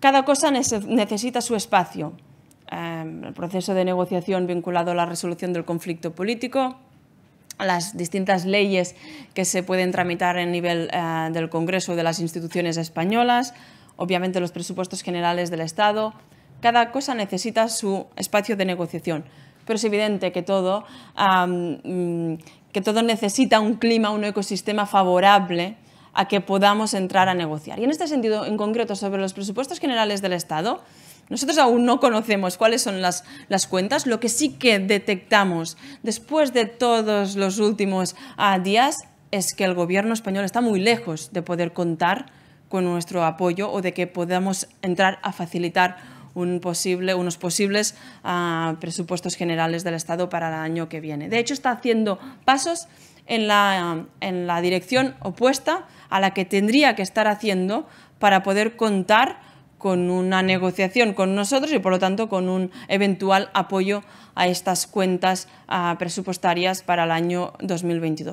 Cada cosa necesita su espacio. Em, el proceso de negociación vinculado a la resolución del conflicto político, las distintas leyes que se pueden tramitar en nivel eh, del Congreso de las instituciones españolas, obviamente los presupuestos generales del Estado. Cada cosa necesita su espacio de negociación, pero es evidente que todo, mm, que todo necesita un clima, un ecosistema favorable a que podamos entrar a negociar. Y en este sentido, en concreto, sobre los presupuestos generales del Estado, nosotros aún no conocemos cuáles son las, las, cuentas. Lo que sí que detectamos después de todos los últimos ah, días es que el gobierno español está muy lejos de poder contar con nuestro apoyo o de que podamos entrar a facilitar un posible, unos posibles ah, presupuestos generales del Estado para el año que viene. De hecho, está haciendo pasos en la, en la dirección opuesta a la que tendría que estar haciendo para poder contar con una negociación con nosotros y por lo tanto con un eventual apoyo a estas cuentas ah, presupuestarias para el año 2022.